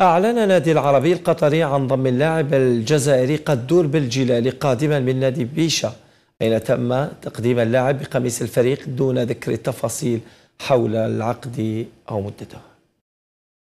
أعلن نادي العربي القطري عن ضم اللاعب الجزائري قدور بالجلال قادما من نادي بيشا أين تم تقديم اللاعب بقميص الفريق دون ذكر التفاصيل حول العقد أو مدته